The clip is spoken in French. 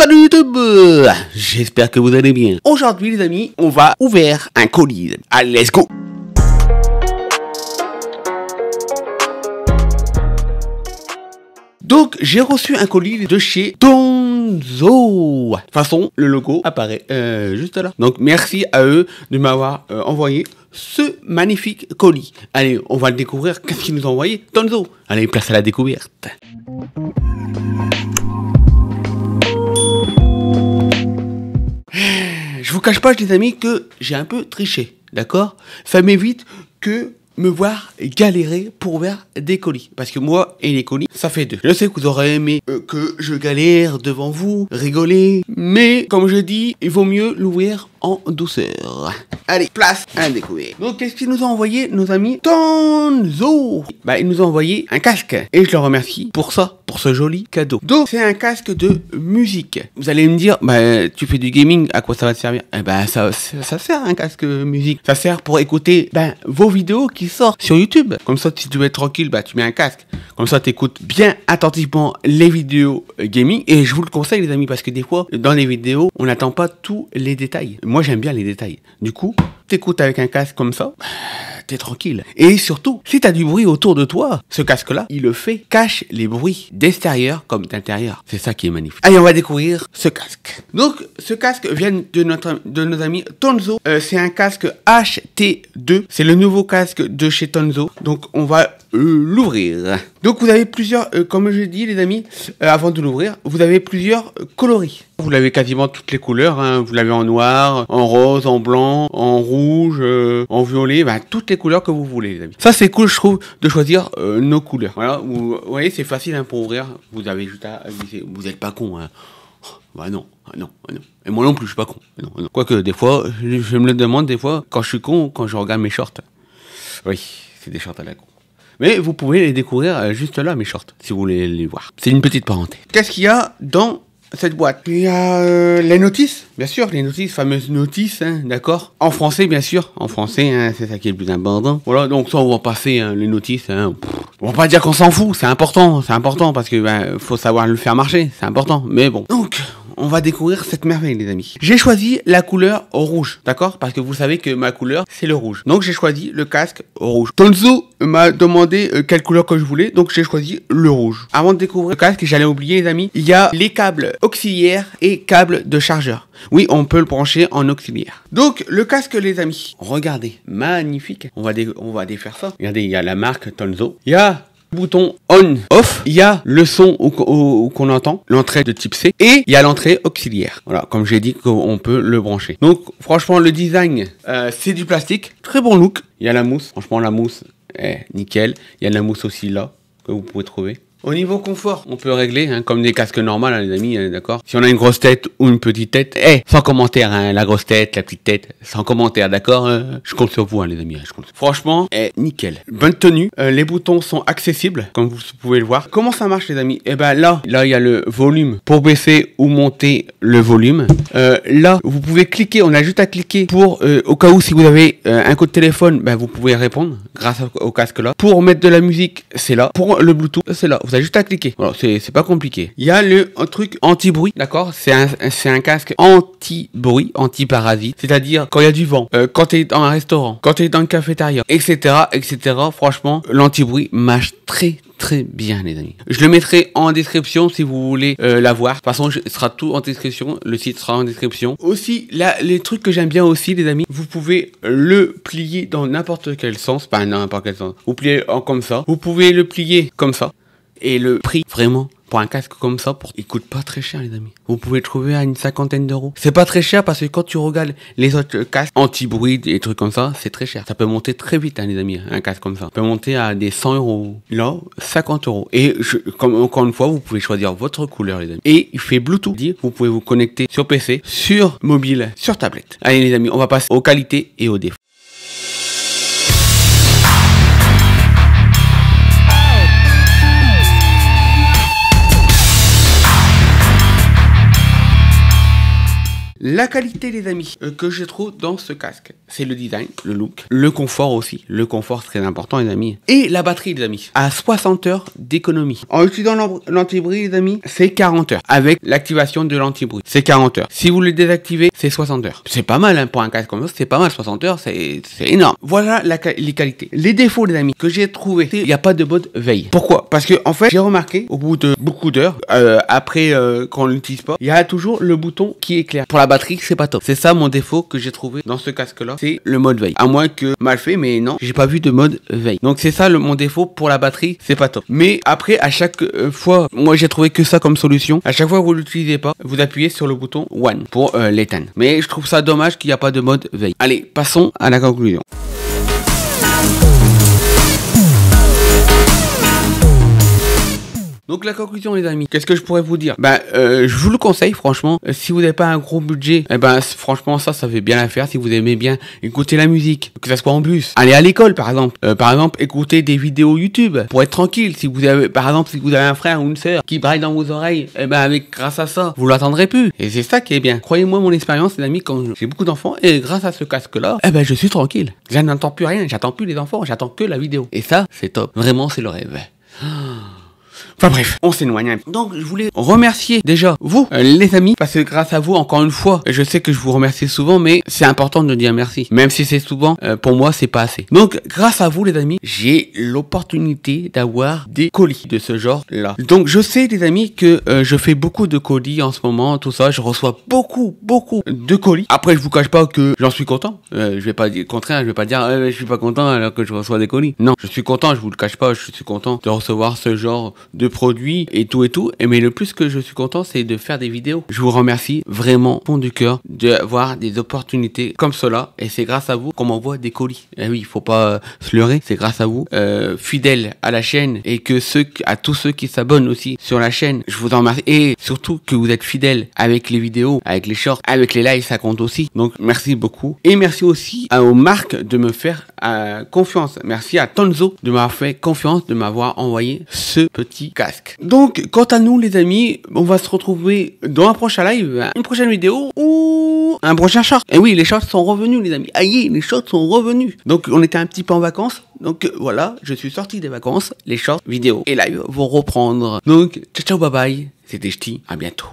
Salut YouTube J'espère que vous allez bien. Aujourd'hui les amis, on va ouvrir un colis. Allez, let's go Donc j'ai reçu un colis de chez Tonzo. De toute façon, le logo apparaît euh, juste là. Donc merci à eux de m'avoir euh, envoyé ce magnifique colis. Allez, on va le découvrir. Qu'est-ce qu'ils nous ont envoyé Donzo Allez, place à la découverte. cache pas, les amis, que j'ai un peu triché, d'accord Ça m'évite que me voir galérer pour ouvrir des colis. Parce que moi et les colis, ça fait deux. Je sais que vous aurez aimé euh, que je galère devant vous, rigoler, mais comme je dis, il vaut mieux l'ouvrir en douceur. Allez, place à la Donc, qu'est-ce qu'ils nous ont envoyé, nos amis Tonzo Bah, ils nous ont envoyé un casque. Et je leur remercie pour ça, pour ce joli cadeau. Donc, c'est un casque de musique. Vous allez me dire, bah, tu fais du gaming, à quoi ça va te servir Eh bah, ça, ça, sert un casque musique. Ça sert pour écouter, ben, vos vidéos qui sortent sur YouTube. Comme ça, si tu veux être tranquille, bah, tu mets un casque. Comme ça, tu écoutes bien attentivement les vidéos gaming. Et je vous le conseille, les amis, parce que des fois, dans les vidéos, on n'attend pas tous les détails moi, j'aime bien les détails. Du coup, t'écoutes avec un casque comme ça, t'es tranquille. Et surtout, si t'as du bruit autour de toi, ce casque-là, il le fait, cache les bruits d'extérieur comme d'intérieur. C'est ça qui est magnifique. Allez, on va découvrir ce casque. Donc, ce casque vient de notre de nos amis Tonzo. Euh, c'est un casque HT2. C'est le nouveau casque de chez Tonzo. Donc, on va euh, l'ouvrir. Donc, vous avez plusieurs, euh, comme je dis, les amis, avant de l'ouvrir, vous avez plusieurs coloris. Vous l'avez quasiment toutes les couleurs, hein. vous l'avez en noir, en rose, en blanc, en rouge, euh, en violet, bah, toutes les couleurs que vous voulez les amis. Ça c'est cool je trouve de choisir euh, nos couleurs. Voilà, vous, voyez c'est facile hein, pour ouvrir, vous avez juste à vous n'êtes pas con. Hein. Bah non, ah, non, ah, non. Et moi non plus, je suis pas con. Quoique, des fois, je, je, me le demande, des fois, quand je suis con, quand je regarde mes shorts. Oui, c'est des shorts à la con. Mais vous pouvez les découvrir euh, juste là, mes shorts, si vous voulez les voir. C'est une petite parenthèse. Qu'est-ce qu'il y a dans cette boîte. Il y a euh, les notices, bien sûr, les notices, fameuses notices, hein, d'accord En français, bien sûr, en français, hein, c'est ça qui est le plus important. Voilà, donc ça, on va passer hein, les notices. Hein. on va pas dire qu'on s'en fout, c'est important, c'est important, parce que ben, faut savoir le faire marcher, c'est important, mais bon. Donc, on va découvrir cette merveille, les amis. J'ai choisi la couleur rouge, d'accord Parce que vous savez que ma couleur, c'est le rouge. Donc j'ai choisi le casque rouge. Tonzo m'a demandé euh, quelle couleur que je voulais, donc j'ai choisi le rouge. Avant de découvrir le casque, j'allais oublier, les amis, il y a les câbles auxiliaires et câbles de chargeur. Oui, on peut le brancher en auxiliaire. Donc le casque, les amis, regardez, magnifique. On va, on va défaire ça. Regardez, il y a la marque Tonzo. Il y a bouton on, off, il y a le son qu'on entend, l'entrée de type C, et il y a l'entrée auxiliaire. Voilà, comme j'ai dit qu'on peut le brancher. Donc franchement, le design, euh, c'est du plastique, très bon look. Il y a la mousse, franchement la mousse, est nickel. Il y a de la mousse aussi là, que vous pouvez trouver. Au niveau confort, on peut régler, hein, comme des casques normaux, hein, les amis, hein, d'accord Si on a une grosse tête ou une petite tête, eh, sans commentaire, la grosse tête, la petite tête, sans commentaire, d'accord Je compte sur vous, les amis, je compte. Franchement, eh, nickel. Bonne tenue, euh, les boutons sont accessibles, comme vous pouvez le voir. Comment ça marche, les amis Eh ben là, là, il y a le volume pour baisser ou monter le volume. Euh, là, vous pouvez cliquer, on a juste à cliquer pour, euh, au cas où si vous avez un coup de téléphone, ben, vous pouvez répondre grâce au, au casque là. Pour mettre de la musique, c'est là. Pour le Bluetooth, c'est là vous avez juste à cliquer. c'est pas compliqué. Il y a le truc anti-bruit, d'accord C'est un, un, casque anti-bruit, anti-parasite. C'est-à-dire quand il y a du vent, euh, quand tu es dans un restaurant, quand tu es dans une cafétéria, etc., etc. Franchement, l'anti-bruit marche très très bien les amis. Je le mettrai en description si vous voulez l'avoir. Euh, la voir. De toute façon, ce sera tout en description. Le site sera en description. Aussi, là, les trucs que j'aime bien aussi les amis, vous pouvez le plier dans n'importe quel sens. Pas n'importe quel sens. Vous pliez en comme ça. Vous pouvez le plier comme ça. Et le prix, vraiment, pour un casque comme ça, pour... il coûte pas très cher, les amis. Vous pouvez le trouver à une cinquantaine d'euros. C'est pas très cher parce que quand tu regardes les autres casques anti-bruit et trucs comme ça, c'est très cher. Ça peut monter très vite, hein, les amis, un casque comme ça. Ça peut monter à des 100 euros. Là, 50 euros. Et je, comme encore une fois, vous pouvez choisir votre couleur, les amis. Et il fait Bluetooth. Vous pouvez vous connecter sur PC, sur mobile, sur tablette. Allez, les amis, on va passer aux qualités et aux défauts. La qualité, les amis, euh, que je trouve dans ce casque, c'est le design, le look, le confort aussi. Le confort, très important, les amis. Et la batterie, les amis, à 60 heures d'économie. En utilisant l'anti-bruit, les amis, c'est 40 heures. Avec l'activation de l'anti-bruit, c'est 40 heures. Si vous le désactivez, c'est 60 heures. C'est pas mal hein, pour un casque comme ça, c'est pas mal, 60 heures, c'est énorme. Voilà la, les qualités. Les défauts, les amis, que j'ai trouvé, il n'y a pas de mode veille. Pourquoi Parce que, en fait, j'ai remarqué, au bout de beaucoup d'heures, euh, après, euh, quand on l'utilise pas, il y a toujours le bouton qui éclaire. Pour batterie, c'est pas top. C'est ça mon défaut que j'ai trouvé dans ce casque-là, c'est le mode veille. À moins que mal fait, mais non, j'ai pas vu de mode veille. Donc c'est ça le, mon défaut pour la batterie, c'est pas top. Mais après, à chaque euh, fois, moi j'ai trouvé que ça comme solution. À chaque fois vous l'utilisez pas, vous appuyez sur le bouton One pour euh, l'éteindre. Mais je trouve ça dommage qu'il n'y a pas de mode veille. Allez, passons à la conclusion. Donc la conclusion les amis, qu'est-ce que je pourrais vous dire Bah euh, je vous le conseille franchement, euh, si vous n'avez pas un gros budget, eh ben franchement ça ça fait bien l'affaire si vous aimez bien écouter la musique, que ça soit en bus, aller à l'école par exemple, euh, par exemple écouter des vidéos YouTube pour être tranquille, si vous avez par exemple si vous avez un frère ou une sœur qui braille dans vos oreilles, eh ben avec grâce à ça, vous l'attendrez plus et c'est ça qui est bien. Croyez-moi mon expérience les amis quand j'ai beaucoup d'enfants et grâce à ce casque là, eh ben je suis tranquille. Je n'entends plus rien, j'attends plus les enfants, j'attends que la vidéo et ça c'est top. Vraiment c'est le rêve. Ah. Enfin bref, on s'éloigne. Donc je voulais remercier déjà vous, euh, les amis, parce que grâce à vous, encore une fois, je sais que je vous remercie souvent, mais c'est important de dire merci. Même si c'est souvent, euh, pour moi, c'est pas assez. Donc grâce à vous, les amis, j'ai l'opportunité d'avoir des colis de ce genre-là. Donc je sais, les amis, que euh, je fais beaucoup de colis en ce moment, tout ça. Je reçois beaucoup, beaucoup de colis. Après, je vous cache pas que j'en suis content. je vais pas dire contraire, je vais pas dire je suis pas content alors que je reçois des colis. Non, je suis content, je vous le cache pas, je suis content de recevoir ce genre de produit et tout et tout. Et mais le plus que je suis content, c'est de faire des vidéos. Je vous remercie vraiment, fond du cœur, d'avoir des opportunités comme cela. Et c'est grâce à vous qu'on m'envoie des colis. Et eh oui, il faut pas euh, se leurrer. C'est grâce à vous, euh, fidèles à la chaîne et que ceux, à tous ceux qui s'abonnent aussi sur la chaîne. Je vous en remercie. Et surtout que vous êtes fidèles avec les vidéos, avec les shorts, avec les lives, ça compte aussi. Donc, merci beaucoup. Et merci aussi à, euh, aux marques de me faire euh, confiance. Merci à Tonzo de m'avoir fait confiance, de m'avoir envoyé ce petit donc, quant à nous, les amis, on va se retrouver dans un prochain live, une prochaine vidéo ou un prochain short. Et oui, les shorts sont revenus, les amis. Aïe, les shorts sont revenus. Donc, on était un petit peu en vacances. Donc, voilà, je suis sorti des vacances. Les shorts, vidéo et live vont reprendre. Donc, ciao, ciao, bye bye. C'était Ch'ti. À bientôt.